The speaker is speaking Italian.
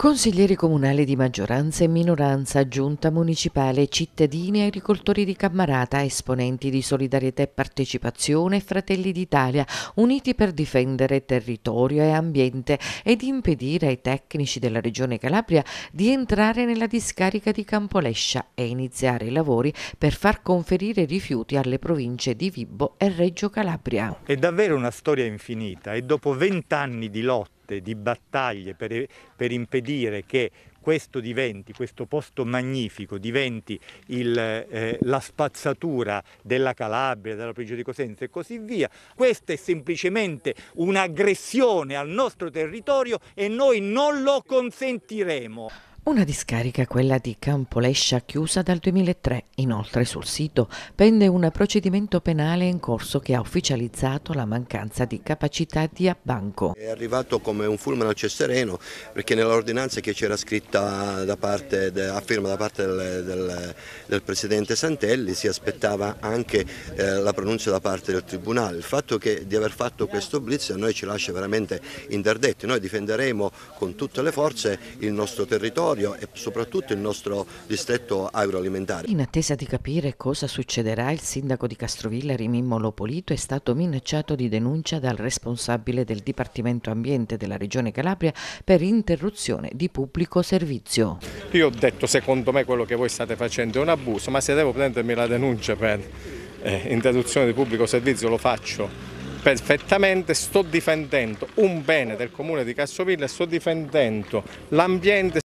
Consiglieri comunali di maggioranza e minoranza, giunta municipale, cittadini, e agricoltori di Cammarata, esponenti di Solidarietà e Partecipazione e Fratelli d'Italia, uniti per difendere territorio e ambiente ed impedire ai tecnici della Regione Calabria di entrare nella discarica di Campolescia e iniziare i lavori per far conferire rifiuti alle province di Vibbo e Reggio Calabria. È davvero una storia infinita e dopo vent'anni di lotta lotte, di battaglie per, per impedire che questo diventi, questo posto magnifico diventi il, eh, la spazzatura della Calabria, della prigione di Cosenza e così via. Questa è semplicemente un'aggressione al nostro territorio e noi non lo consentiremo. Una discarica, quella di Campolescia, chiusa dal 2003. Inoltre sul sito pende un procedimento penale in corso che ha ufficializzato la mancanza di capacità di abbanco. È arrivato come un fulmine al cestereno perché nell'ordinanza che c'era scritta da parte, a firma da parte del, del, del Presidente Santelli si aspettava anche eh, la pronuncia da parte del Tribunale. Il fatto che, di aver fatto questo blitz a noi ci lascia veramente interdetti. Noi difenderemo con tutte le forze il nostro territorio territorio e soprattutto il nostro distretto agroalimentare. In attesa di capire cosa succederà, il sindaco di Castrovilla, Mimmo Lopolito è stato minacciato di denuncia dal responsabile del Dipartimento Ambiente della Regione Calabria per interruzione di pubblico servizio. Io ho detto secondo me quello che voi state facendo è un abuso, ma se devo prendermi la denuncia per eh, interruzione di pubblico servizio lo faccio perfettamente, sto difendendo un bene del comune di Cassovilla, sto difendendo l'ambiente,